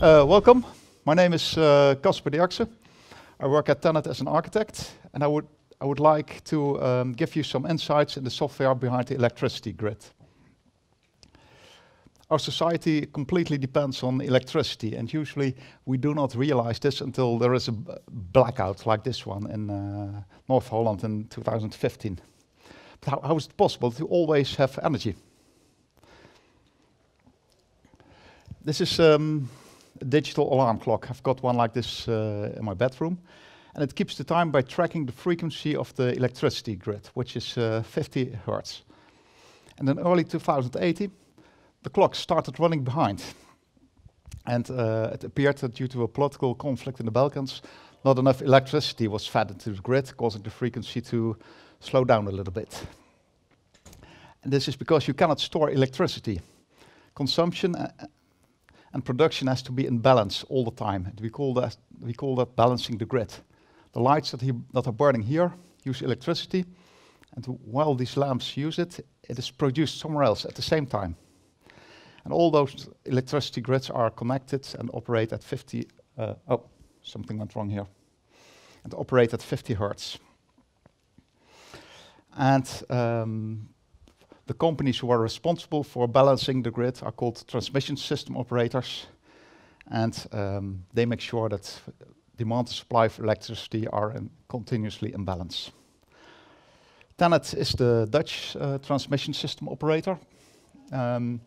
Uh, welcome. My name is uh, Casper de Akse. I work at Tenet as an architect, and I would like to um, give you some insights in the software behind the electricity grid. Our society completely depends on electricity, and usually we do not realize this until there is a blackout like this one in uh, North Holland in 2015. How is it possible to always have energy? This is um, digital alarm clock. I've got one like this uh, in my bedroom. And it keeps the time by tracking the frequency of the electricity grid, which is uh, 50 hertz. And in early 2018, the clock started running behind. And uh, it appeared that due to a political conflict in the Balkans, not enough electricity was fed into the grid, causing the frequency to slow down a little bit. And this is because you cannot store electricity consumption uh, and production has to be in balance all the time. We call that, we call that balancing the grid. The lights that, he, that are burning here use electricity, and while these lamps use it, it is produced somewhere else at the same time. And all those electricity grids are connected and operate at 50, uh, oh, something went wrong here, and operate at 50 hertz. And um, the companies who are responsible for balancing the grid are called transmission system operators, and um, they make sure that demand and supply for electricity are in continuously in balance. TenneT is the Dutch uh, transmission system operator. Um,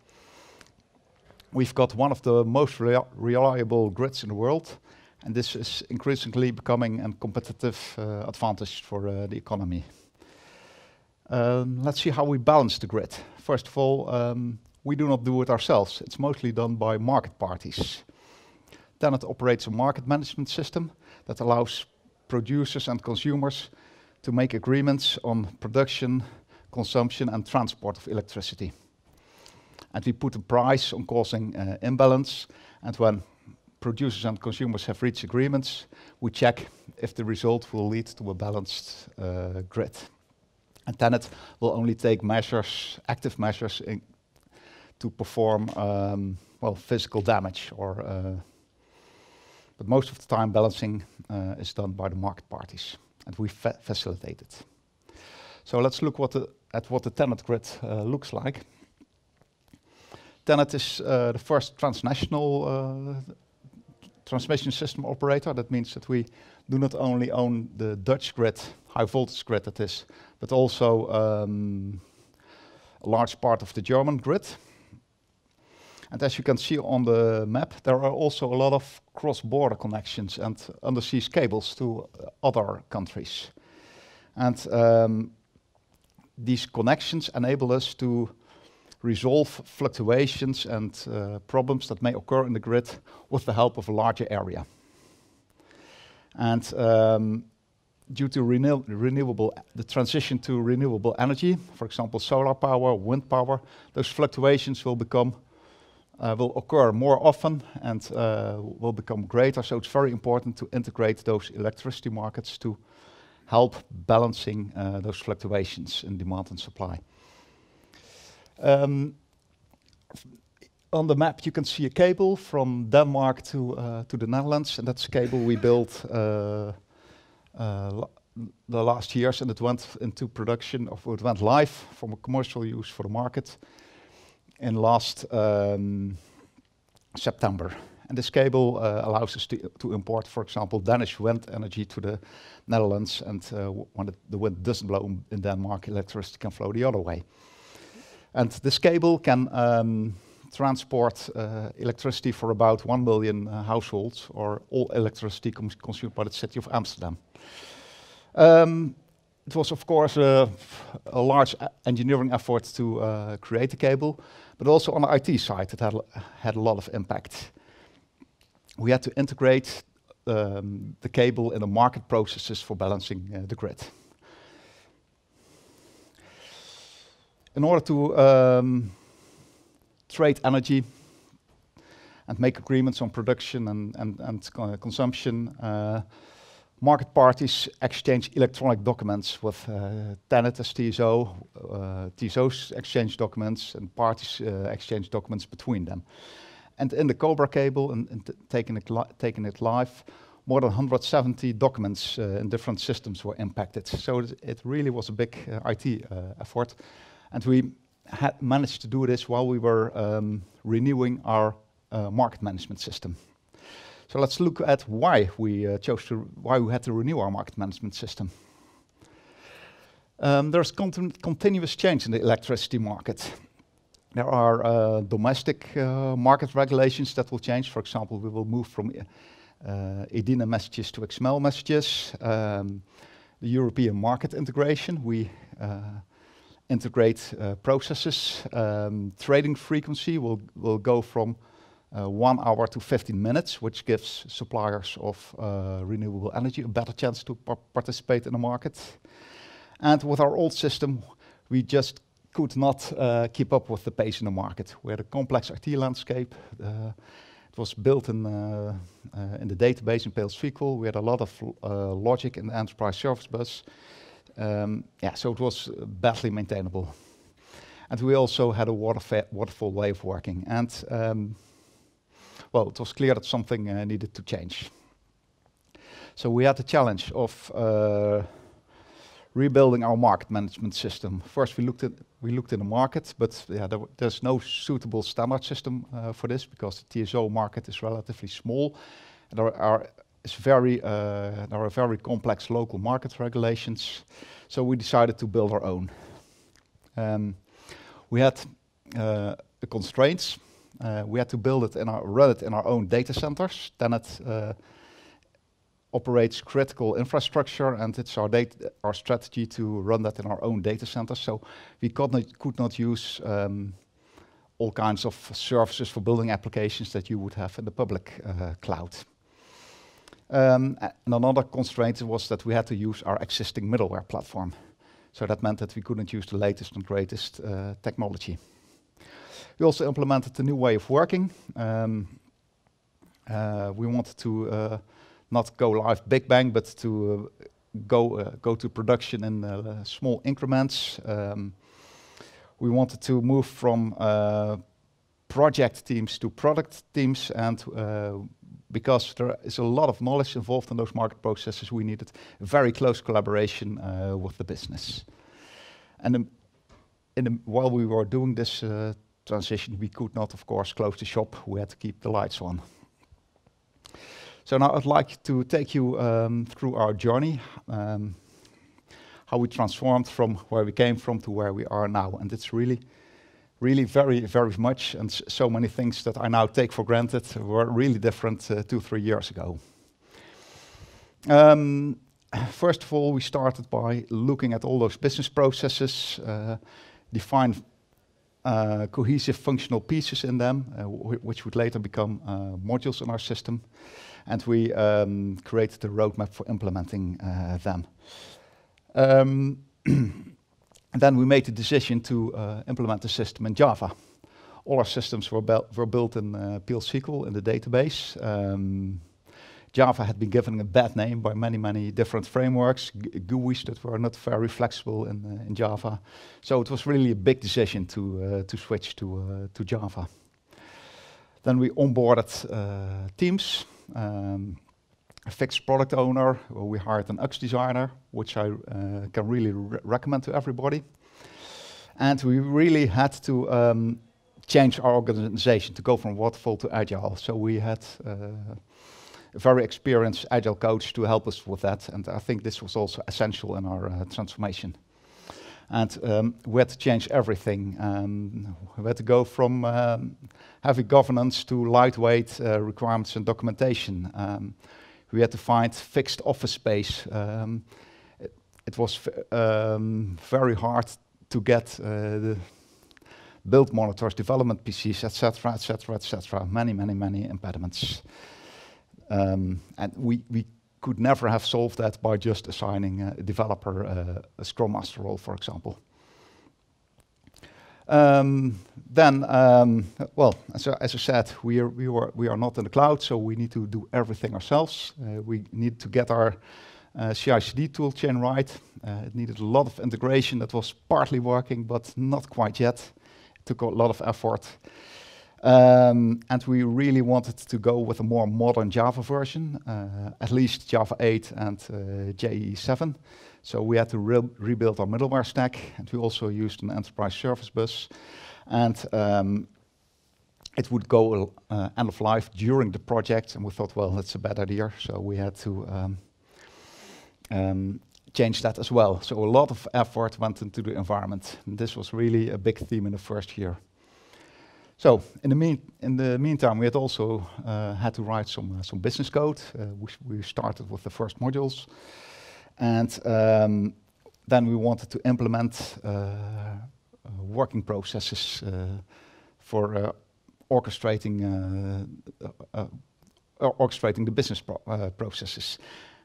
we've got one of the most rea reliable grids in the world, and this is increasingly becoming a competitive uh, advantage for uh, the economy. Um, let's see how we balance the grid. First of all, um, we do not do it ourselves. It's mostly done by market parties. Then it operates a market management system that allows producers and consumers to make agreements on production, consumption and transport of electricity. And we put a price on causing uh, imbalance and when producers and consumers have reached agreements, we check if the result will lead to a balanced uh, grid. And Tenet will only take measures, active measures, to perform um, well physical damage. Or, uh, but most of the time, balancing uh, is done by the market parties, and we fa facilitate it. So let's look what the, at what the Tenet grid uh, looks like. Tenet is uh, the first transnational uh, transmission system operator. That means that we do not only own the Dutch grid, high voltage grid that is, but also um, a large part of the German grid. And as you can see on the map, there are also a lot of cross-border connections and undersea cables to other countries. And um, these connections enable us to resolve fluctuations and uh, problems that may occur in the grid with the help of a larger area. And um, due to renew renewable, the transition to renewable energy, for example, solar power, wind power, those fluctuations will become uh, will occur more often and uh, will become greater. So it's very important to integrate those electricity markets to help balancing uh, those fluctuations in demand and supply. Um, on the map, you can see a cable from Denmark to uh, to the Netherlands, and that's a cable we built uh, uh, the last years, and it went into production of it went live from a commercial use for the market in last um, September. And this cable uh, allows us to, to, import, for example, Danish wind energy to the Netherlands. And uh, when the wind doesn't blow in Denmark, electricity can flow the other way. And this cable can um, transport uh, electricity for about 1 million uh, households, or all electricity consumed by the city of Amsterdam. Um, it was, of course, a, a large engineering effort to uh, create the cable, but also on the IT side, it had, had a lot of impact. We had to integrate um, the cable in the market processes for balancing uh, the grid. In order to um, trade energy and make agreements on production and, and, and consumption, uh, Market parties exchange electronic documents with uh, Tenet as TSO, uh, TSOs exchange documents, and parties uh, exchange documents between them. And in the Cobra cable, and, and taking, it taking it live, more than 170 documents uh, in different systems were impacted. So it really was a big uh, IT uh, effort. And we had managed to do this while we were um, renewing our uh, market management system. So let's look at why we uh, chose to, why we had to renew our market management system. Um, there's continuous change in the electricity market. There are uh, domestic uh, market regulations that will change. For example, we will move from uh, EDINA messages to XML messages. Um, the European market integration, we uh, integrate uh, processes. Um, trading frequency will, will go from uh, one hour to 15 minutes, which gives suppliers of uh, renewable energy a better chance to participate in the market. And with our old system, we just could not uh, keep up with the pace in the market. We had a complex IT landscape. It was built in, uh, uh, in the database in SQL. We had a lot of uh, logic in the enterprise service bus. Um, yeah, so it was badly maintainable. And we also had a waterfall way of working. And um, well, it was clear that something uh, needed to change. So we had the challenge of uh, rebuilding our market management system. First, we looked at we looked in the market, but yeah, there there's no suitable standard system uh, for this because the TSO market is relatively small. And there are very uh, there are very complex local market regulations, so we decided to build our own. Um, we had uh, the constraints uh, we had to build it and run it in our own data centers. Tenet uh, operates critical infrastructure, and it's our, our, strategy to run that in our own data centers. So we could not, could not use um, all kinds of services for building applications that you would have in the public uh, cloud. Um, and another constraint was that we had to use our existing middleware platform. So that meant that we couldn't use the latest and greatest uh, technology. We also implemented a new way of working. Um, uh, we wanted to uh, not go live big bang, but to uh, go uh, go to production in uh, small increments. Um, we wanted to move from uh, project teams to product teams, and because there is a lot of knowledge involved in those market processes, we needed very close collaboration with the business. And um, the, while we were doing this transition, we could not, of course, close the shop. We had to keep the lights on. So now I'd like to take you um, through our journey, um, how we transformed from where we came from to where we are now. And it's really, really very, very much, and so many things that I now take for granted were really different uh, two, three years ago. Um, first of all, we started by looking at all those business processes, uh, define uh, cohesive functional pieces in them, uh, which would later become uh, modules in our system. And we um, created a roadmap for implementing them. Um then we made the decision to implement the system in Java all our systems were, were built in uh, PL SQL in the database. Um, Java had been given a bad name by many, many different frameworks, GUIs that were not very flexible in, uh, in Java. So it was really a big decision to, uh, to switch to, uh, to Java. Then we onboarded uh, teams, um, a fixed product owner, we hired an UX designer, which I uh, can really re recommend to everybody. And we really had to um, change our organization to go from waterfall to agile. So we had uh, a very experienced agile coach to help us with that. And I think this was also essential in our uh, transformation. And um, we had to change everything. Um, we had to go from um, heavy governance to lightweight uh, requirements and documentation. Um, we had to find fixed office space. It, um, it, was um, very hard to get uh, the build monitors, development PCs, etc., etc., etc. Many, many, many impediments. Um, and we, we could never have solved that by just assigning a developer uh, a Scrum Master role, for example. Um, then, um, well, as I, as I, said, we are, we, were, we are not in the cloud, so we need to do everything ourselves. Uh, we need to get our uh, CI/CD tool chain right. Uh, it needed a lot of integration that was partly working, but not quite yet. It took a lot of effort. Um, and we really wanted to go with a more modern Java version, uh, at least Java 8 and uh, JE 7. So we had to re rebuild our middleware stack, and we also used an enterprise service bus. And um, it would go uh, end of life during the project, and we thought, well, that's a bad idea. So we had to um, um change that as well. So a lot of effort went into the environment. And this was really a big theme in the first year. So in the, mean, in the meantime, we had also uh, had to write some, uh, some business code. Uh, we, we, started with the first modules. And um, then we wanted to implement uh, uh, working processes uh, for orchestrating, orchestrating the business pro processes.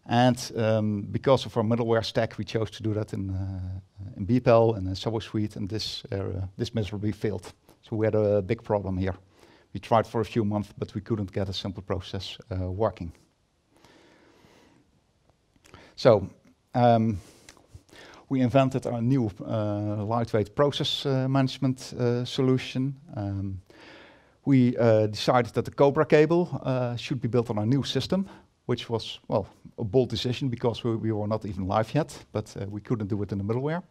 And um, because of our middleware stack, we chose to do that in, in BPEL and in Subway Suite, and this, this miserably failed. So we had a big problem here. We tried for a few months, but we couldn't get a simple process uh, working. So um, we invented our new uh, lightweight process uh, management uh, solution. Um, we uh, decided that the Cobra cable uh, should be built on our new system, which was, well, a bold decision because we, we were not even live yet, but we couldn't do it in the middleware.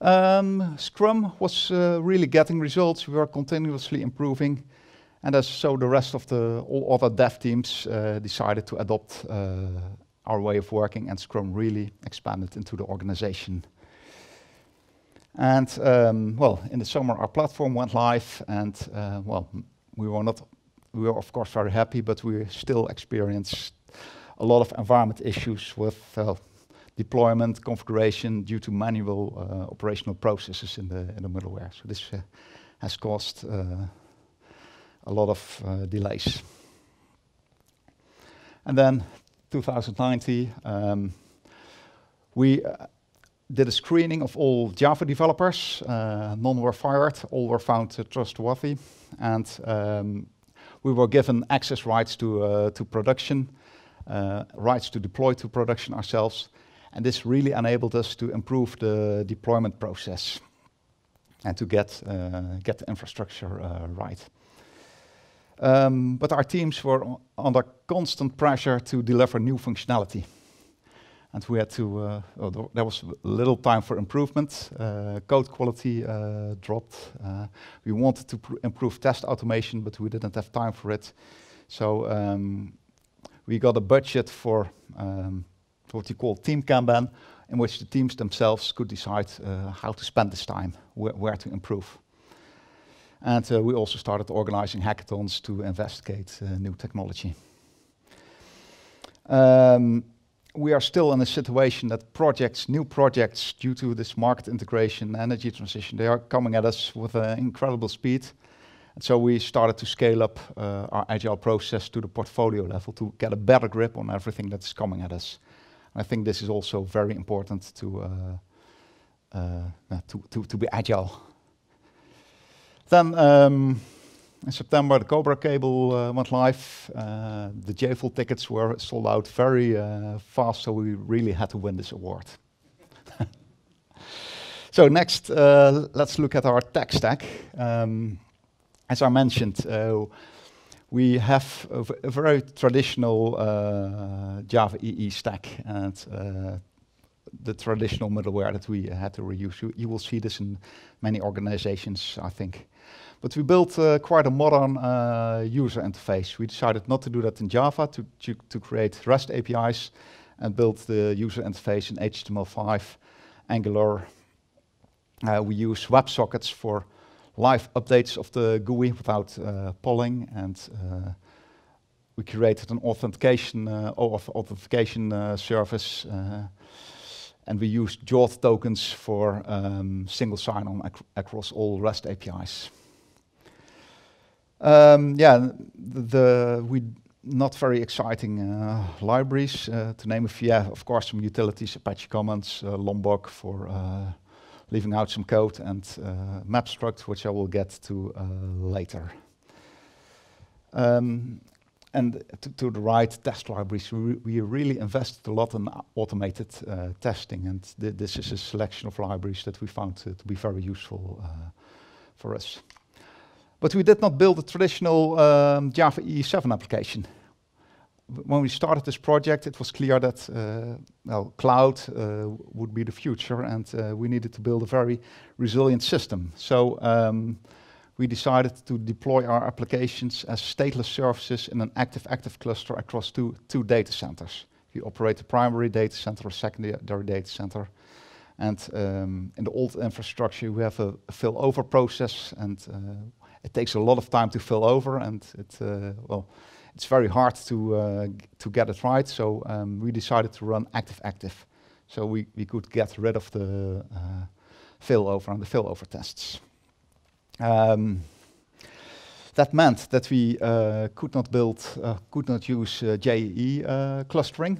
Um, Scrum was uh, really getting results. We were continuously improving. And as so the rest of the all other dev teams uh, decided to adopt uh, our way of working and Scrum really expanded into the organization. And um, well, in the summer our platform went live and uh, well, we were not, we were of course very happy, but we still experienced a lot of environment issues with deployment, configuration due to manual uh, operational processes in the, in the middleware. So this uh, has caused uh, a lot of uh, delays. And then 2019, um, we uh, did a screening of all Java developers. none were fired, all were found trustworthy. And um, we were given access rights to, to production, rights to deploy to production ourselves, and this really enabled us to improve the deployment process and to get, uh, get the infrastructure uh, right. Um, but our teams were under constant pressure to deliver new functionality. And we had to, uh, oh, there was little time for improvement. Uh, code quality uh, dropped. Uh, we wanted to improve test automation, but we didn't have time for it. So um, we got a budget for um, what you call team Kanban, in which the teams themselves could decide uh, how to spend this time, wh where to improve. And uh, we also started organizing hackathons to investigate uh, new technology. Um, we are still in a situation that projects, new projects, due to this market integration, energy transition, they are coming at us with an uh, incredible speed. And so we started to scale up uh, our agile process to the portfolio level to get a better grip on everything that's coming at us. I think this is also very important to, uh, uh, uh, to, to, to, be agile. Then um, in September, the Cobra cable uh, went live. Uh, the JFL tickets were sold out very uh, fast, so we really had to win this award. so next, let's look at our tech stack. Um, as I mentioned, we have a, very traditional uh, Java EE stack and uh, the traditional middleware that we had to reuse. You, you, will see this in many organizations, I think. But we built uh, quite a modern uh, user interface. We decided not to do that in Java, to, to, to create REST APIs and build the user interface in HTML5, Angular. Uh, we use WebSockets for live updates of the GUI without uh, polling, and uh, we created an authentication uh, authentication service, and we used JAWT tokens for um, single sign-on ac across all REST APIs. Um, yeah, the, the we not very exciting uh, libraries. Uh, to name a few, yeah, of course, some utilities, Apache Commons, uh, Lombok for leaving out some code and uh, map struct, which I will get to uh, later. Um, and to, to, the right, test libraries. We, we, really invested a lot in automated uh, testing, and th this is a selection of libraries that we found to be very useful uh, for us. But we did not build a traditional um, Java E7 application when we started this project, it was clear that uh, well, cloud uh, would be the future, and uh, we needed to build a very resilient system. So um, we decided to deploy our applications as stateless services in an active-active cluster across two, two data centers. We operate a primary data center, a secondary data center, and um, in the old infrastructure, we have a, a fill over process, and uh, it takes a lot of time to fill over, and it uh, well it's very hard to uh, to get it right. So um, we decided to run active active, so we we could get rid of the uh, failover and the failover tests. Um, that meant that we uh, could not build, uh, could not use uh, JEE uh, clustering.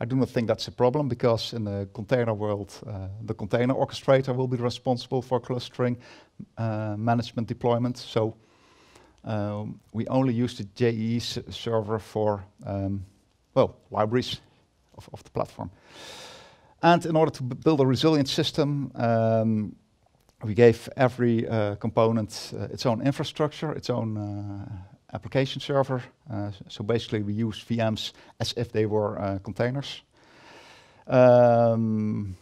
I do not think that's a problem because in the container world, the container orchestrator will be responsible for clustering management deployment. So um, we only use the JEE server for, um, well, libraries of, of, the platform. And in order to build a resilient system, um, we gave every uh, component uh, its own infrastructure, its own uh, application server. Uh, so basically we use VMs as if they were uh, containers. Um,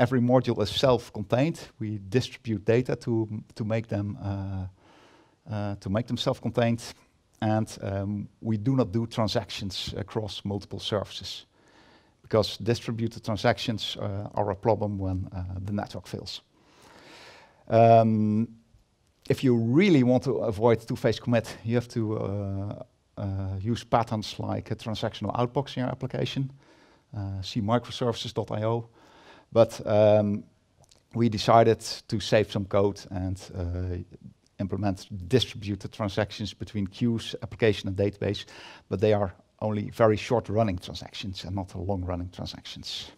every module is self-contained. We distribute data to, to make them uh, uh, to make them self-contained. And um, we do not do transactions across multiple services because distributed transactions uh, are a problem when uh, the network fails. Um, if you really want to avoid two-phase commit, you have to uh, uh, use patterns like a transactional outbox in your application. Uh, see microservices.io. But um, we decided to save some code and implement distributed transactions between queues, application, and database, but they are only very short-running transactions and not long-running transactions.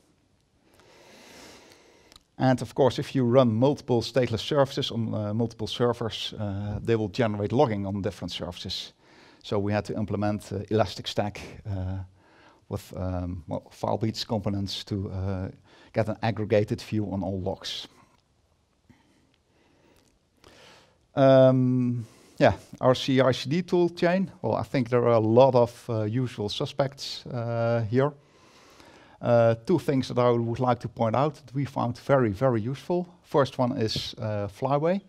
And of course, if you run multiple stateless services on uh, multiple servers, uh, they will generate logging on different services. So we had to implement uh, Elastic Stack uh, with um, well, file beats components to uh, get an aggregated view on all logs. Um, yeah, our CI/CD tool chain. Well, I think there are a lot of uh, usual suspects uh, here. Uh, two things that I would like to point out that we found very, very useful. First one is uh, Flyway.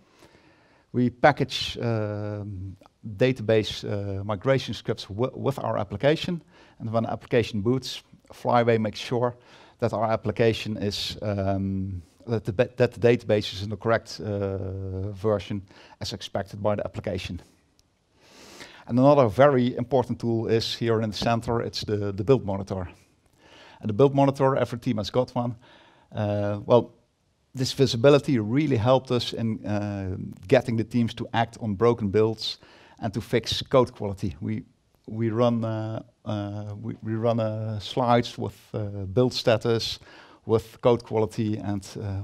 We package um, database uh, migration scripts with our application, and when the application boots, Flyway makes sure that our application is um, that the, that the database is in the correct uh, version as expected by the application. And another very important tool is here in the center, it's the, the build monitor. And the build monitor, every team has got one. Uh, well, this visibility really helped us in uh, getting the teams to act on broken builds and to fix code quality. We, we run, uh, uh, we, we, run uh, slides with build status, with code quality and uh,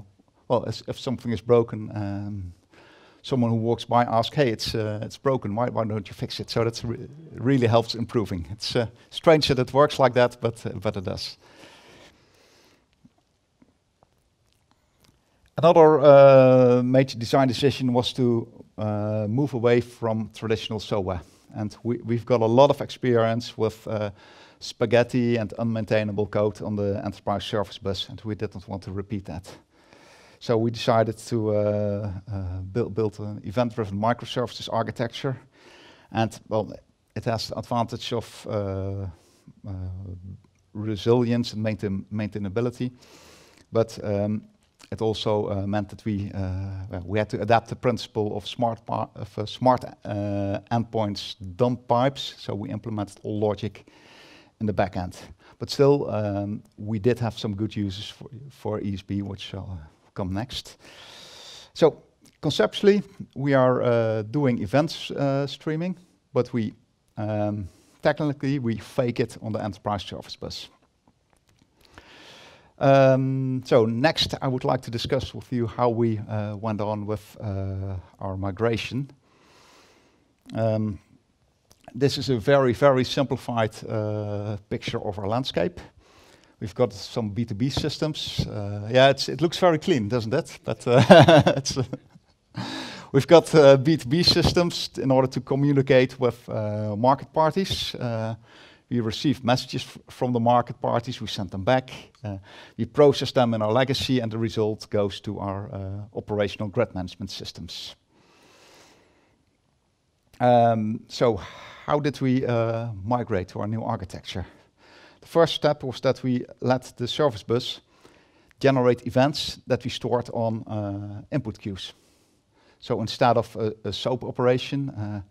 well, if something is broken, um, someone who walks by asks, "Hey, it's uh, it's broken. Why why don't you fix it?" So that re really helps improving. It's uh, strange that it works like that, but uh, but it does. Another uh, major design decision was to uh, move away from traditional software. And we, have got a lot of experience with uh, spaghetti and unmaintainable code on the enterprise service bus, and we didn't want to repeat that. So we decided to uh, uh, build, build, an event-driven microservices architecture. And well, it has the advantage of uh, uh resilience and maintain maintainability. But um, it also uh, meant that we uh, we had to adapt the principle of smart of uh, smart uh, endpoints dump pipes. So we implemented all logic in the backend. But still, um, we did have some good uses for, for ESB, which shall uh, come next. So conceptually, we are uh, doing events streaming, but we um, technically we fake it on the enterprise service bus. Um, so next, I would like to discuss with you how we uh, went on with uh, our migration. Um, this is a very, very simplified uh, picture of our landscape. We've got some B2B systems. Uh, yeah, it looks very clean, doesn't it? But uh, uh, we've got B2B systems in order to communicate with market parties. We received messages from the market parties, we sent them back, uh, we process them in our legacy, and the result goes to our uh, operational grid management systems. Um, so, how did we uh, migrate to our new architecture? The first step was that we let the service bus generate events that we stored on uh, input queues. So instead of a, a SOAP operation, uh,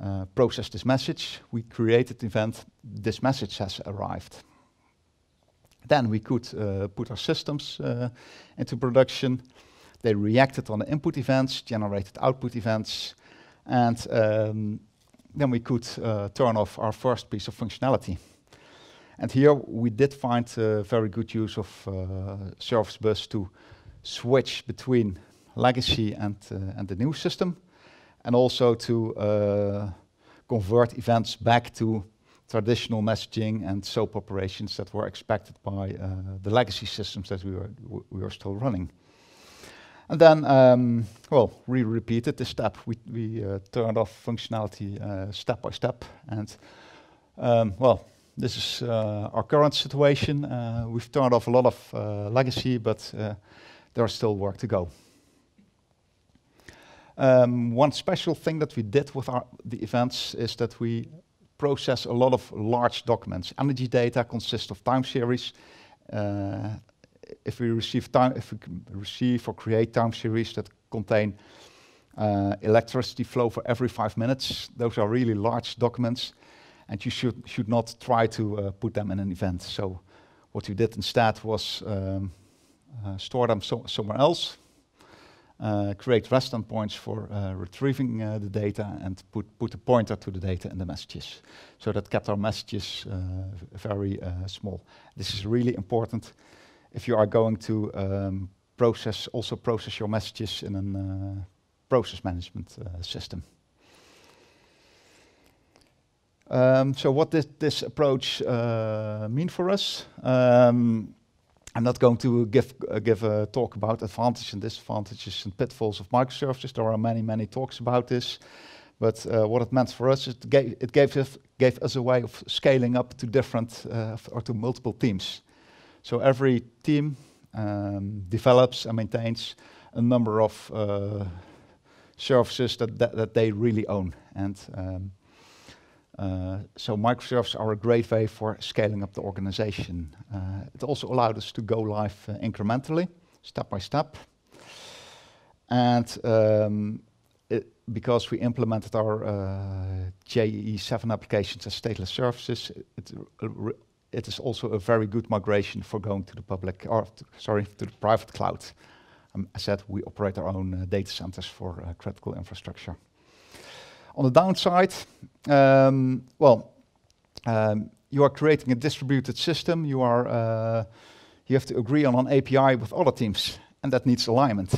uh, process this message, we created the event, this message has arrived. Then we could uh, put our systems uh, into production. They reacted on the input events, generated output events, and um, then we could uh, turn off our first piece of functionality. And here we did find uh, very good use of uh, Service Bus to switch between legacy and, and the new system and also to uh, convert events back to traditional messaging and SOAP operations that were expected by uh, the legacy systems that we were, we were still running. And then, um, well, we repeated this step. We, we uh, turned off functionality uh, step by step. And, um, well, this is uh, our current situation. Uh, we've turned off a lot of legacy, but there's still work to go. Um, one special thing that we did with our, the events is that we process a lot of large documents. Energy data consists of time series. Uh, if we receive time, if we receive or create time series that contain uh, electricity flow for every five minutes, those are really large documents, and you should should not try to uh, put them in an event. So, what we did instead was um, uh, store them so somewhere else uh, create rest endpoints for uh, retrieving uh, the data and put, put a pointer to the data and the messages. So that kept our messages very small. This is really important if you are going to um, process, also process your messages in a process management system. Um, so what did this approach uh, mean for us? Um, I'm not going to give, uh, give a talk about advantages and disadvantages and pitfalls of microservices. There are many, many talks about this. But uh, what it meant for us, it, gave, it gave, us, gave us a way of scaling up to different uh, or to multiple teams. So every team um, develops and maintains a number of uh, services that, that, that, they really own. And um, uh, so microservices are a great way for scaling up the organization. Uh, it also allowed us to go live uh, incrementally, step by step. And um, it, because we implemented our uh, 7 applications as stateless services, it, it is also a very good migration for going to the public, or to, sorry, to the private cloud. Um, I said we operate our own uh, data centers for uh, critical infrastructure. On the downside, um, well, um, you are creating a distributed system. You are uh, you have to agree on an API with other teams, and that needs alignment.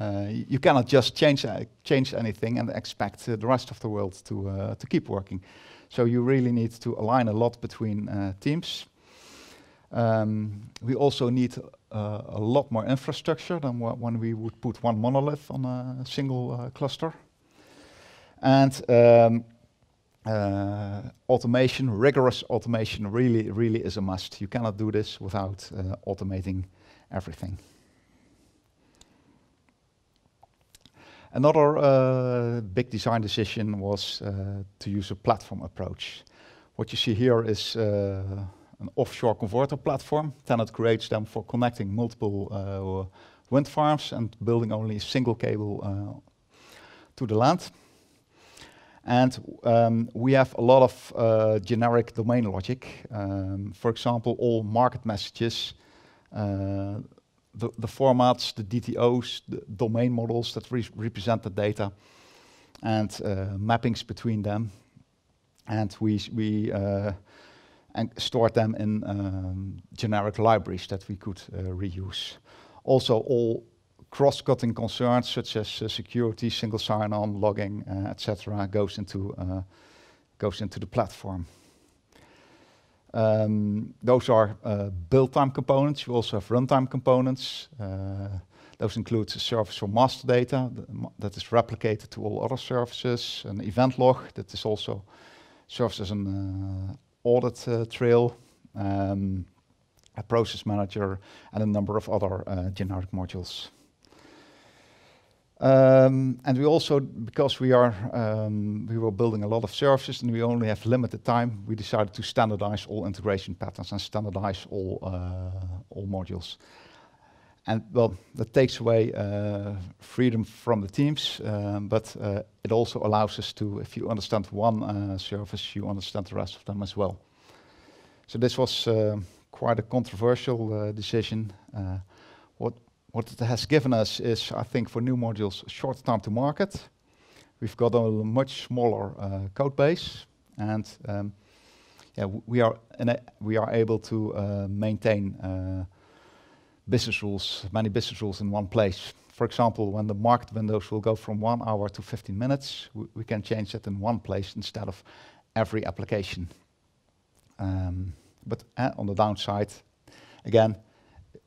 Uh, you cannot just change uh, change anything and expect uh, the rest of the world to uh, to keep working. So you really need to align a lot between uh, teams. Um, we also need a lot more infrastructure than when we would put one monolith on a single cluster. And um, uh, automation, rigorous automation really, really is a must. You cannot do this without uh, automating everything. Another uh, big design decision was uh, to use a platform approach. What you see here is uh, an offshore converter platform. Tenet creates them for connecting multiple uh, wind farms and building only a single cable to the land. And um, we have a lot of uh, generic domain logic. Um, for example, all market messages, uh, the, the, formats, the DTOs, the domain models that re represent the data, and uh, mappings between them. And we, we uh, and stored them in um, generic libraries that we could uh, reuse. Also, all cross-cutting concerns such as uh, security, single sign-on, logging, uh, etc., goes into uh, goes into the platform. Um, those are uh, build time components. You also have runtime components. Uh, those include a service for master data that is replicated to all other services, an event log that is also serves as an uh, audit trail, um, a process manager, and a number of other generic modules. Um, and we also, because we are, um, we were building a lot of services and we only have limited time, we decided to standardize all integration patterns and standardize all, uh, all modules. And well, that takes away uh, freedom from the teams, um, but uh, it also allows us to, if you understand one uh, service, you understand the rest of them as well. So this was uh, quite a controversial uh, decision what it has given us is, I think, for new modules, short time to market. We've got a much smaller uh, code base, and um, yeah, we are we are able to uh, maintain uh, business rules, many business rules in one place. For example, when the market windows will go from one hour to 15 minutes, we can change that in one place instead of every application. Um, but uh, on the downside, again,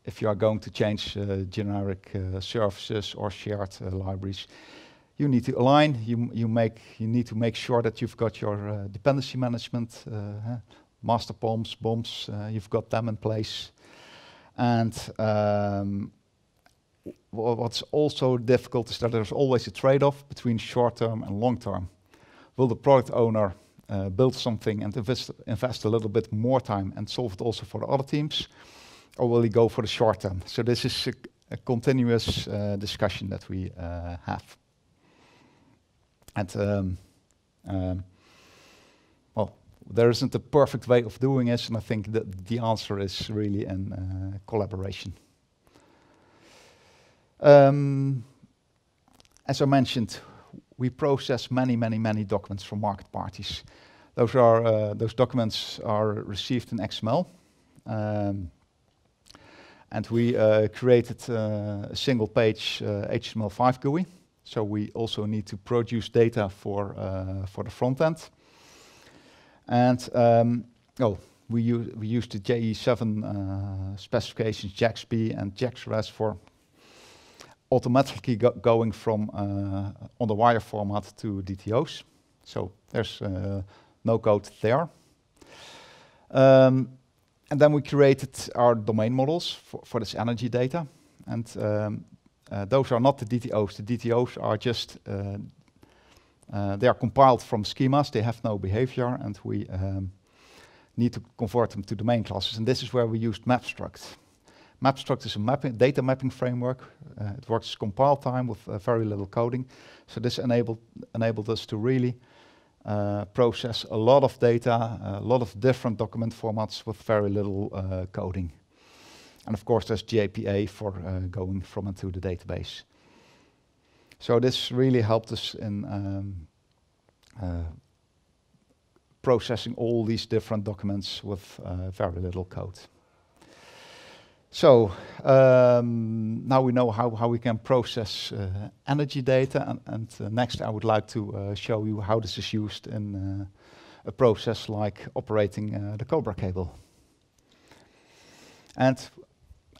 if you are going to change uh, generic uh, services or shared uh, libraries, you need to align. You, you, make, you need to make sure that you've got your dependency management, master bombs, bombs, you've got them in place. And um, what's also difficult is that there's always a trade-off between short-term and long-term. Will the product owner uh, build something and invest, invest, a little bit more time and solve it also for the other teams? or will he go for the short term? So this is a, a continuous uh, discussion that we uh, have. And um, um, well, there isn't a perfect way of doing this, and I think that the answer is really in uh, collaboration. Um, as I mentioned, we process many, many, many documents from market parties. Those, are, uh, those documents are received in XML. Um, and we uh, created uh, a single page HTML5 uh, GUI. So we also need to produce data for, for the front end. And um, oh, we, use, we used the JE7 uh, specifications, JAXP and JAXRES for automatically go going from uh, on the wire format to DTOs. So there's uh, no code there. Um, and then we created our domain models for, for this energy data. And um, uh, those are not the DTOs. The DTOs are just, uh, uh, they are compiled from schemas. They have no behavior and we um, need to convert them to domain classes. And this is where we used MapStruct. MapStruct is a mapping, data mapping framework. Uh, it works compile time with uh, very little coding. So this enabled, enabled us to really uh, process a lot of data, a lot of different document formats with very little uh, coding. And of course, there's JPA for uh, going from and to the database. So this really helped us in um, uh, processing all these different documents with uh, very little code. So um, now we know how, how we can process uh, energy data. And, and uh, next, I would like to uh, show you how this is used in uh, a process like operating uh, the Cobra cable. And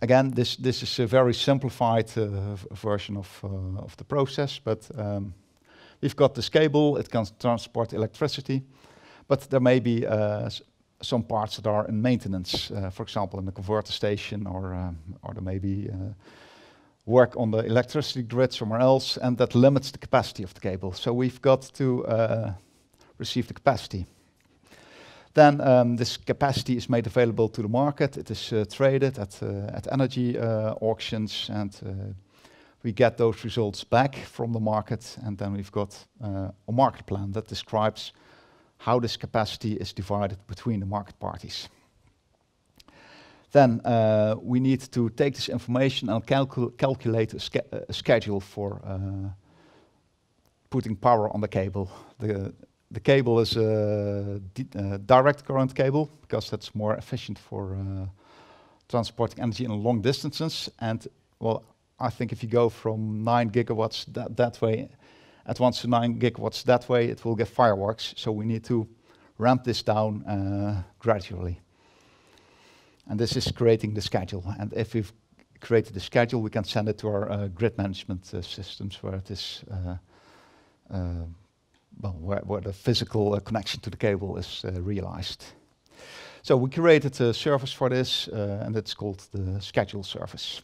again, this, this is a very simplified uh, version of, of the process, but um, we've got this cable, it can transport electricity, but there may be some parts that are in maintenance, uh, for example, in the converter station, or um, or maybe uh, work on the electricity grid somewhere else, and that limits the capacity of the cable. So we've got to uh, receive the capacity. Then um, this capacity is made available to the market. It is traded at at energy auctions, and we get those results back from the market, and then we've got a market plan that describes how this capacity is divided between the market parties. Then uh, we need to take this information and calcul calculate a, a, schedule for uh, putting power on the cable. The, the cable is a di uh, direct current cable because that's more efficient for uh, transporting energy in long distances. And well, I think if you go from 9 gigawatts that, that way at once, nine gigawatts that way, it will get fireworks. So we need to ramp this down uh, gradually. And this is creating the schedule. And if we've created the schedule, we can send it to our uh, grid management uh, systems where it is, uh, uh, well, where, where, the physical connection to the cable is realized. So we created a service for this, and it's called the schedule service.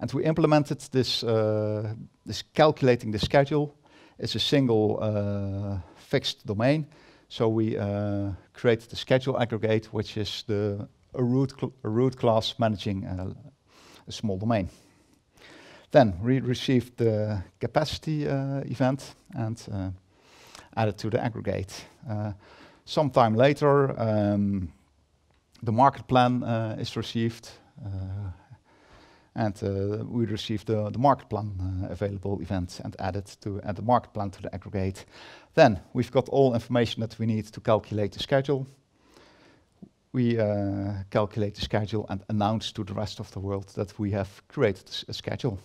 And we implemented this, uh, this calculating the schedule. It's a single uh, fixed domain. So we uh, created the schedule aggregate, which is the a root, a root class managing a, uh, a small domain. Then we received the capacity uh, event and uh, added to the aggregate. sometime later, um, the market plan is received and uh, we receive the, the market plan uh, available events and added to add uh, the market plan to the aggregate. Then we've got all information that we need to calculate the schedule. We uh, calculate the schedule and announce to the rest of the world that we have created a schedule.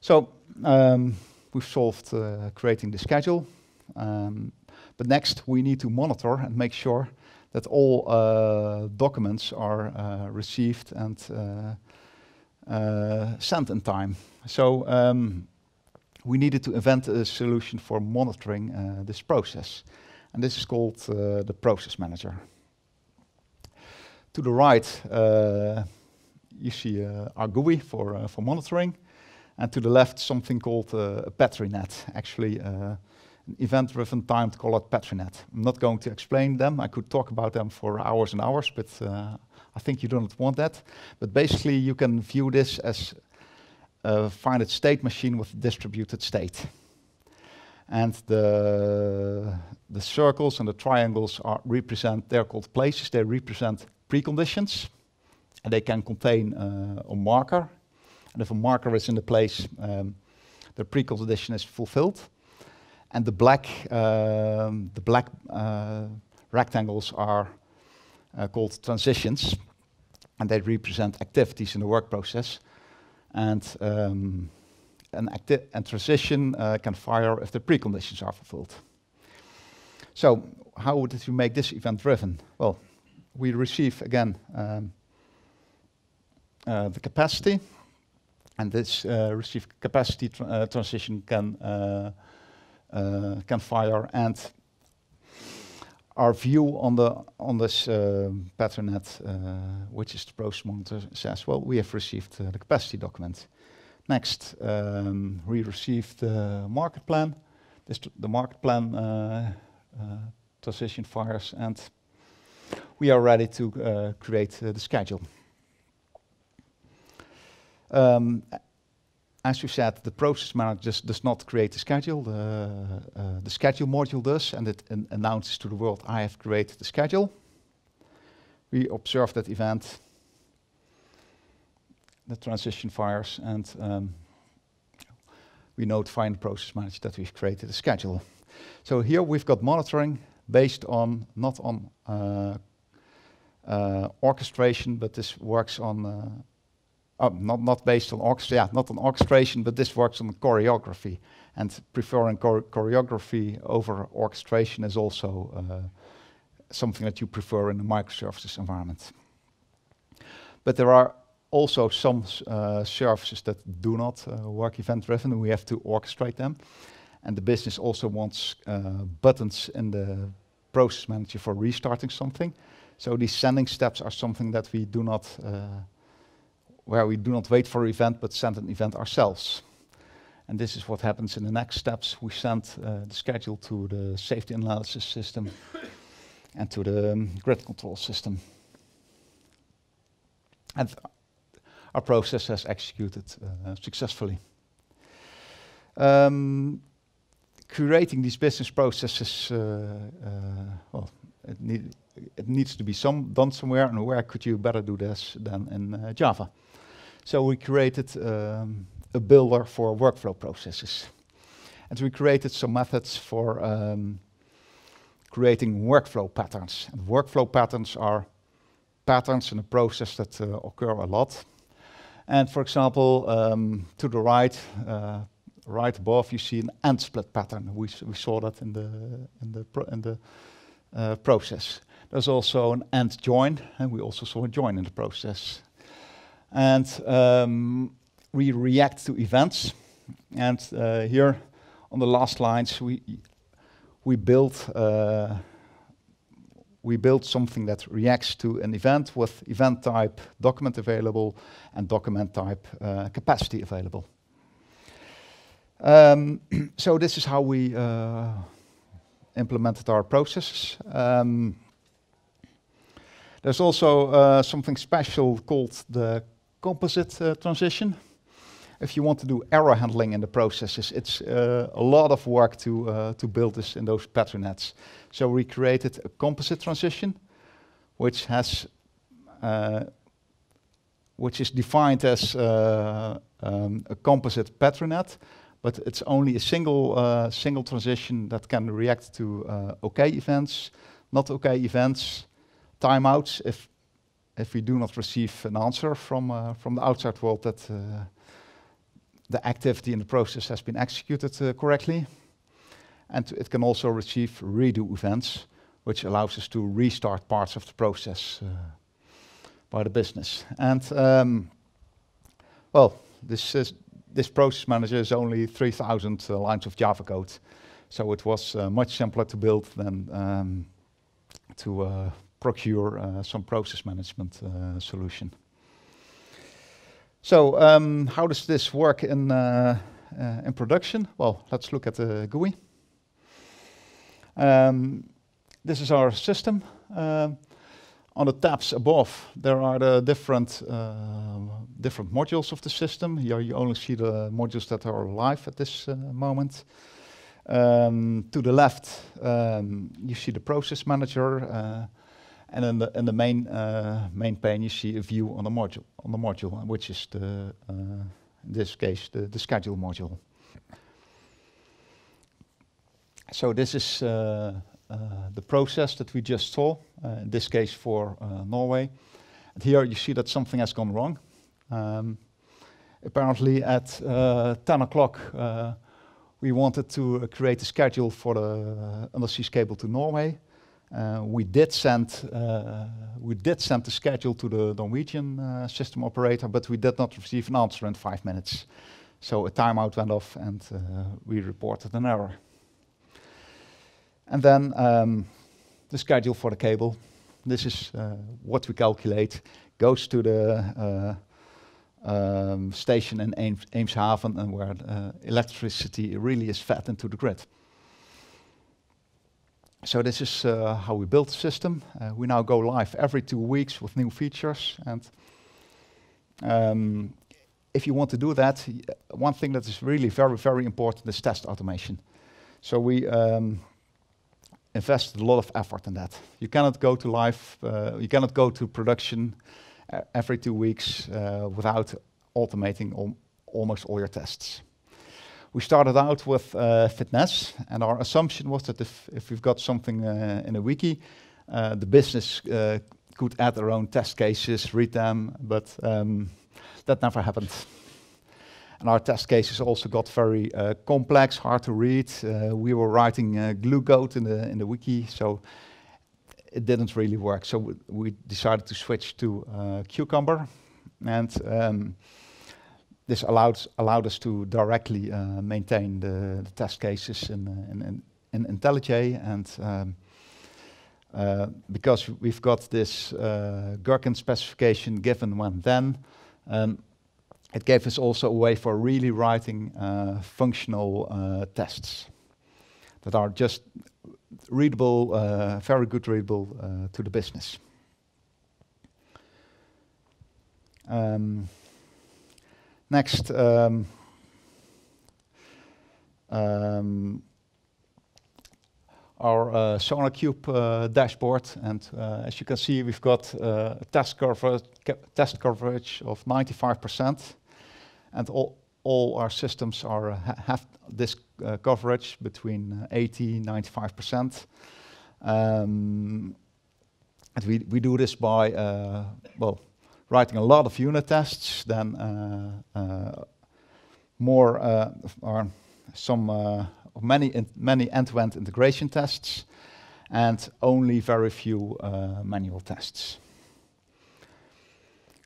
So um, we've solved uh, creating the schedule. Um, but next we need to monitor and make sure that all uh, documents are received and uh, sand and time. So um, we needed to invent a solution for monitoring uh, this process. And this is called uh, the process manager. To the right, you see our GUI for, for monitoring. And to the left, something called a PetriNet, actually event-driven timed colored PetriNet. I'm not going to explain them. I could talk about them for hours and hours, but uh, I think you do not want that. But basically, you can view this as a finite state machine with distributed state. And the, the circles and the triangles are represent, they're called places, they represent preconditions. And they can contain uh, a marker. And if a marker is in the place, um, the precondition is fulfilled. And the black, um, the black uh, rectangles are uh, called transitions and they represent activities in the work process. And um, an and transition uh, can fire if the preconditions are fulfilled. So how did you make this event driven? Well, we receive again um, uh, the capacity, and this uh, received capacity uh, transition can uh, uh, can fire and our view on the on this uh, Patronet, uh, which is the process monitor, says, well, we have received uh, the capacity document. Next, um, we received the market plan. This the market plan uh, uh transition fires, and we are ready to uh, create uh, the schedule. Um, as you said, the process manager does not create the schedule. The, uh, uh, the schedule module does, and it an announces to the world, I have created the schedule. We observe that event, the transition fires, and um, we notify the process manager that we've created a schedule. So here we've got monitoring based on, not on uh, uh, orchestration, but this works on uh, Oh, not, not based on orchestra, yeah, not on orchestration, but this works on choreography. And preferring chor choreography over orchestration is also uh, something that you prefer in a microservices environment. But there are also some uh, services that do not uh, work event driven, and we have to orchestrate them. And the business also wants uh, buttons in the process manager for restarting something. So these sending steps are something that we do not uh, where we do not wait for an event, but send an event ourselves. And this is what happens in the next steps. We send uh, the schedule to the safety analysis system and to the um, grid control system. And our process has executed uh, successfully. Um, creating these business processes, uh, uh, well, it, need, it, needs to be some done somewhere, and where could you better do this than in uh, Java? So we created um, a builder for workflow processes. And we created some methods for um, creating workflow patterns. And workflow patterns are patterns in a process that uh, occur a lot. And for example, um, to the right, uh, right above, you see an end split pattern. We, we saw that in the, in the, pro in the uh, process. There's also an end join, and we also saw a join in the process and um, we react to events. And uh, here on the last lines, we we build uh, we build something that reacts to an event with event type document available and document type uh, capacity available. Um, so this is how we uh, implemented our processes. Um, there's also uh, something special called the composite uh, transition. If you want to do error handling in the processes, it's uh, a lot of work to, uh, to build this in those pattern nets. So we created a composite transition, which has uh, which is defined as uh, um, a composite pattern net, but it's only a single uh, single transition that can react to OK events, not OK events, timeouts if if we do not receive an answer from, uh, from the outside world that uh, the activity in the process has been executed uh, correctly. And it can also receive redo events, which allows us to restart parts of the process uh, by the business. And um, well, this, is, this process manager is only 3,000 uh, lines of Java code. So it was uh, much simpler to build than um, to procure uh, some process management uh, solution. So um, how does this work in, uh, in production? Well, let's look at the GUI. Um, this is our system. Um, on the tabs above, there are the different, uh, different modules of the system. Here you only see the modules that are live at this uh, moment. Um, to the left, um, you see the process manager. Uh, and in the, the main, uh, main pane, you see a view on the module, on the module, which is the, uh, in this case, the, the schedule module. So this is uh, uh the process that we just saw, uh, in this case for uh, Norway. And here you see that something has gone wrong. Um, apparently at 10 o'clock, we wanted to create a schedule for the undersea cable to Norway uh, we did send uh, we did send the schedule to the Norwegian uh, system operator, but we did not receive an answer in five minutes. So a timeout went off, and we reported an error. And then um, the schedule for the cable. This is uh, what we calculate. Goes to the uh, um, station in Eemshaven, and where uh, electricity really is fed into the grid. So this is uh, how we built the system. Uh, we now go live every two weeks with new features. And um, if you want to do that, uh, one thing that is really very, very important is test automation. So we um, a lot of effort in that. You cannot go to live, uh, you cannot go to production uh, every two weeks uh, without automating al almost all your tests we started out with uh, fitness, and our assumption was that if, if we've got something uh, in a wiki, uh, the business uh, could add their own test cases, read them, but um, that never happened. And our test cases also got very uh, complex, hard to read. Uh, we were writing uh, glue code in the, in the wiki, so it didn't really work. So we decided to switch to Cucumber. And um, this allowed, allowed us to directly uh, maintain the, the, test cases in, uh, in, in, in IntelliJ. And um, uh, because we've got this uh, Gherkin specification given when then, um, it gave us also a way for really writing uh, functional uh, tests that are just readable, very good readable to the business. Um, Next, um, um, our uh, Sonar Cube uh, dashboard. And uh, as you can see, we've got uh, test, coverage, test coverage of 95%. And all, all our systems are uh, ha have this uh, coverage between uh, 80 95%. Um, and we, we do this by, well, writing a lot of unit tests, then uh, uh, more uh, or some many in many end-to-end -end integration tests, and only very few manual tests.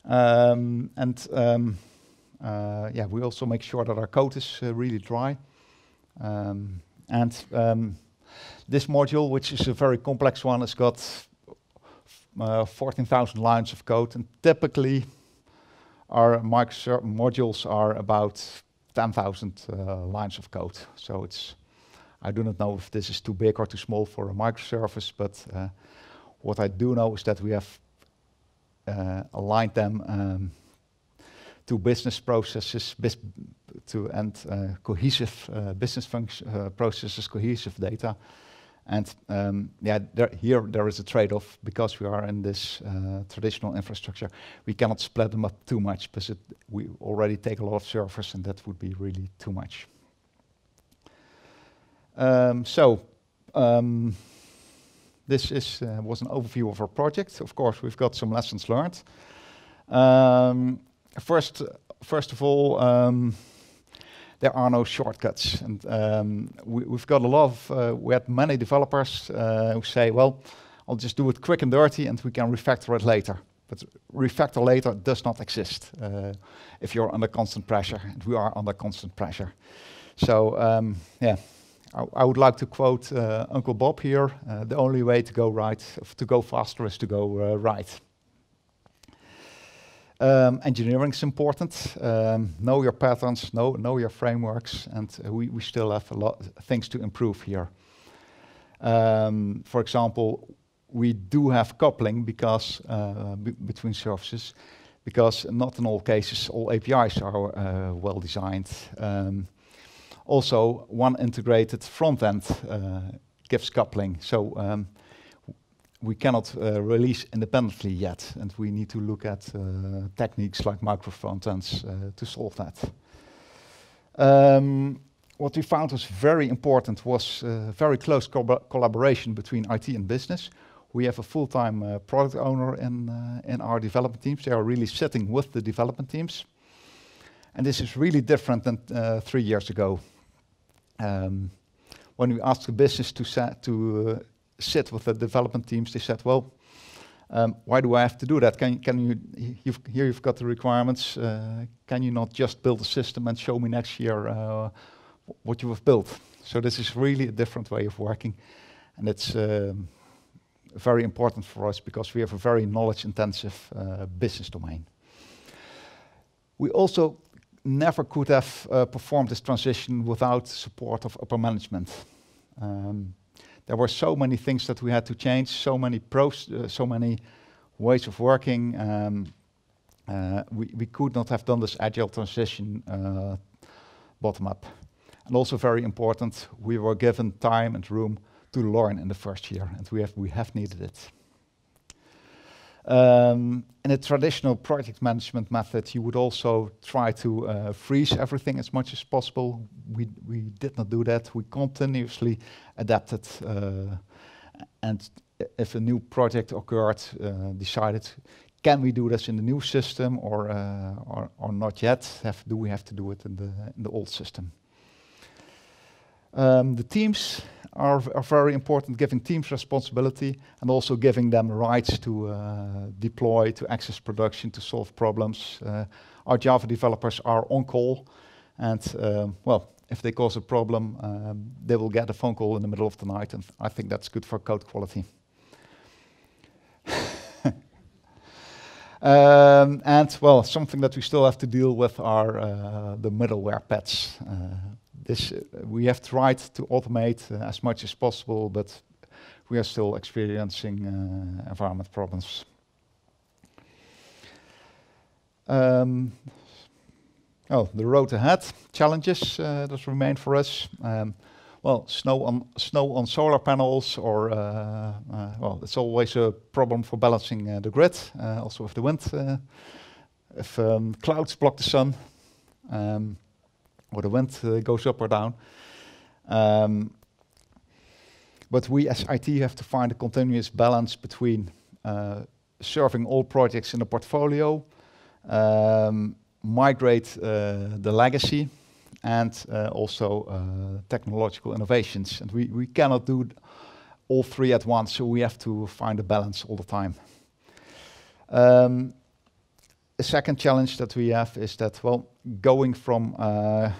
Um, and um, yeah, we also make sure that our code is really dry. Um, and um, this module, which is a very complex one, has got uh, 14,000 lines of code, and typically our micro modules are about 10,000 uh, lines of code. So it's, I do not know if this is too big or too small for a microservice, but uh, what I do know is that we have uh, aligned them um, to business processes, bis to and uh, cohesive business processes, cohesive data, and um, yeah, there, here there is a trade-off because we are in this uh, traditional infrastructure. We cannot split them up too much because it, we already take a lot of surface, and that would be really too much. Um, so um, this is, uh, was an overview of our project. Of course, we've got some lessons learned. Um, first, first of all there are no shortcuts. And um, we, have got a lot of, uh, we had many developers uh, who say, well, I'll just do it quick and dirty and we can refactor it later. But refactor later does not exist uh, if you're under constant pressure, and we are under constant pressure. So, um, yeah. I, I would like to quote uh, Uncle Bob here, uh, the only way to go right, to go faster is to go uh, right. Um, engineering is important. Um, know your patterns, know, know your frameworks, and uh, we, we still have a lot things to improve here. Um, for example, we do have coupling because uh, between services, because not in all cases all APIs are uh, well designed. Um, also, one integrated front end uh, gives coupling. So um, we cannot uh, release independently yet, and we need to look at uh, techniques like micro uh, to solve that. Um, what we found was very important was uh, very close co collaboration between IT and business. We have a full-time uh, product owner in, uh, in our development teams. They are really sitting with the development teams. And this is really different than three years ago. Um, when we asked the business to, to sit with the development teams, they said, well, um, why do I have to do that? Can, can you, you've, here you've got the requirements, uh, can you not just build a system and show me next year uh, what you have built? So this is really a different way of working. And it's um, very important for us because we have a very knowledge intensive uh, business domain. We also never could have uh, performed this transition without support of upper management. Um, there were so many things that we had to change, so many pros, uh, so many ways of working. Um, uh, we, we could not have done this agile transition uh, bottom up. And also very important, we were given time and room to learn in the first year, and we have, we have needed it. Um, in a traditional project management method, you would also try to uh, freeze everything as much as possible. We, we did not do that. We continuously adapted uh, and if a new project occurred, uh, decided, can we do this in the new system or, uh, or, or, not yet? Have, do we have to do it in the, in the old system? Um, the teams are, are very important, giving teams responsibility and also giving them rights to uh, deploy, to access production, to solve problems. Uh, our Java developers are on call and, um, well, if they cause a problem, um, they will get a phone call in the middle of the night and I think that's good for code quality. Um, and well, something that we still have to deal with are uh, the middleware patches. Uh, this, we have tried to automate uh, as much as possible, but we are still experiencing uh, environment problems. Um, oh, the road ahead, challenges uh, that remain for us. Um, well, snow on snow on solar panels, or uh, uh, well, it's always a problem for balancing uh, the grid. also, if the wind, if um, clouds block the sun. Um, or the wind uh, goes up or down. Um, but we as IT have to find a continuous balance between uh, serving all projects in the portfolio, um, migrate uh, the legacy, and uh, also uh, technological innovations. And we, we cannot do all three at once, so we have to find a balance all the time. Um, a second challenge that we have is that, well, going from uh,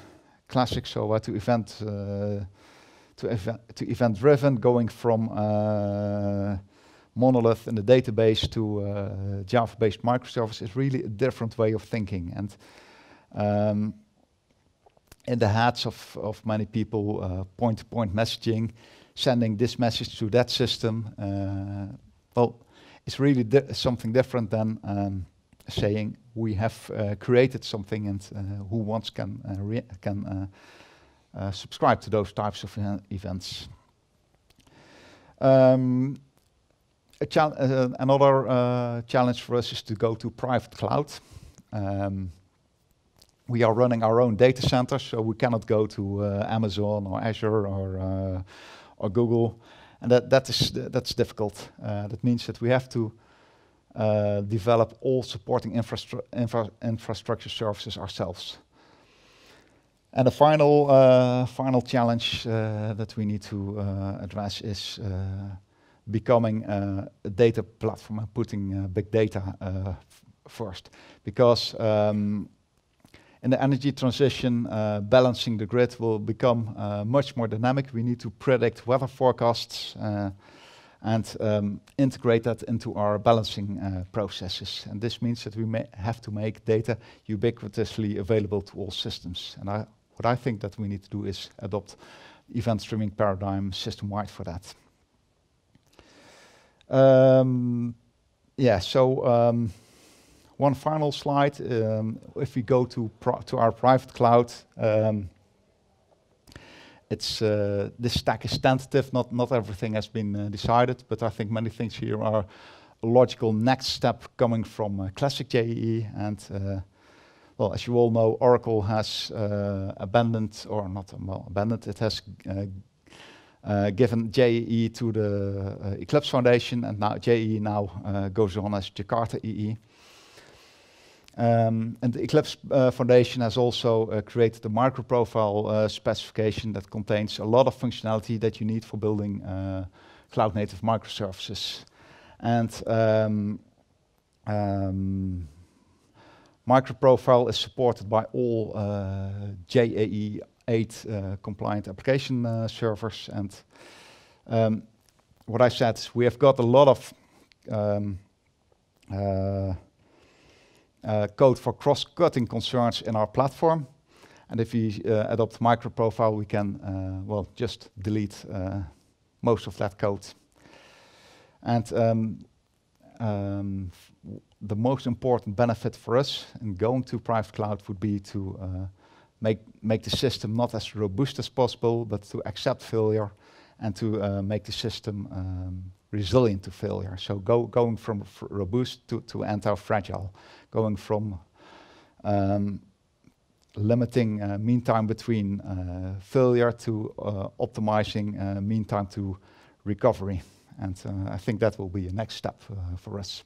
classic SOA to event uh, to, ev to event driven, going from uh, monolith in the database to Java-based microservice is really a different way of thinking. And um, in the heads of, of many people, point-to-point -point messaging, sending this message to that system. Uh, well, it's really di something different than um, saying we have uh, created something and uh, who wants can, uh, can uh, uh, subscribe to those types of events. Um, chal another challenge for us is to go to private cloud. Um, we are running our own data centers, so we cannot go to Amazon or Azure or, or Google. And that, that is, that's difficult. that means that we have to uh, develop all supporting infrastru infra infrastructure services ourselves. And the final, uh, final challenge uh, that we need to uh, address is uh, becoming a data platform and putting uh, big data first. Because um, in the energy transition, uh, balancing the grid will become uh, much more dynamic. We need to predict weather forecasts uh, and um, integrate that into our balancing uh, processes. And this means that we have to make data ubiquitously available to all systems. And I, what I think that we need to do is adopt event streaming paradigm system-wide for that. Um, yeah, so um, one final slide. Um, if we go to, to our private cloud, um, it's uh, this stack is tentative. Not not everything has been uh, decided, but I think many things here are a logical next step coming from uh, classic JEE. And uh, well, as you all know, Oracle has uh, abandoned or not well, abandoned. It has. Uh, given JEE to the Eclipse Foundation, and now JEE now goes on as Jakarta EE. Um, and the Eclipse uh, Foundation has also uh, created a microprofile uh, specification that contains a lot of functionality that you need for building uh, cloud native microservices. And um, um, microprofile is supported by all uh, JAE 8 uh, compliant application servers. And um, what I said, we have got a lot of um, uh, code for cross-cutting concerns in our platform. And if we uh, adopt microprofile, we can, uh, well, just delete most of that code. And um, um, the most important benefit for us in going to private cloud would be to uh, make, make the system not as robust as possible, but to accept failure and to uh, make the system um, resilient to failure. So go, going from robust to, to anti-fragile, going from um, limiting uh, mean time between uh, failure to uh, optimizing uh, mean time to recovery. And uh, I think that will be a next step uh, for us.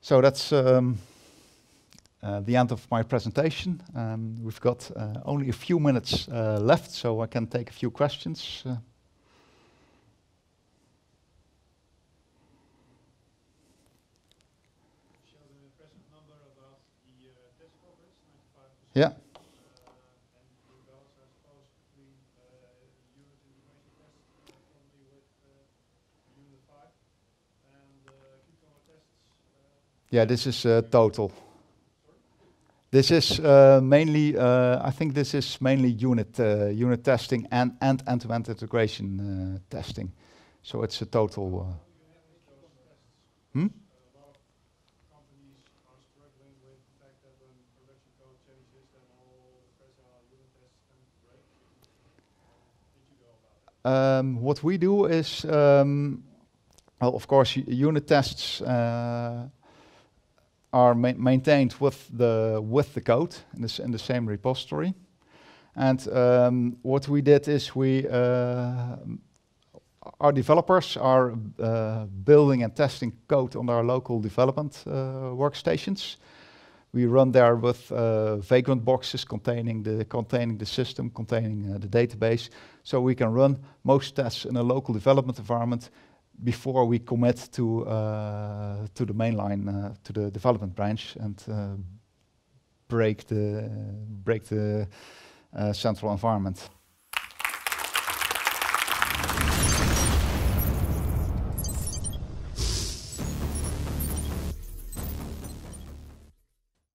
So that's um, uh, the end of my presentation. Um, we've got only a few minutes left, so I can take a few questions. Yeah. Yeah, this is uh, total. This is uh, mainly, uh, I think this is mainly unit uh, unit testing and and end-to-end -end integration uh, testing. So it's a total. Uh, hmm? Um, what we do is, um, well, of course, unit tests uh, are ma maintained with the with the code in the, in the same repository. And um, what we did is we uh, our developers are uh, building and testing code on our local development uh, workstations we run there with uh, vagrant boxes containing the, containing the system, containing uh, the database, so we can run most tests in a local development environment before we commit to, uh, to the mainline, uh, to the development branch and uh, break the, break the uh, central environment.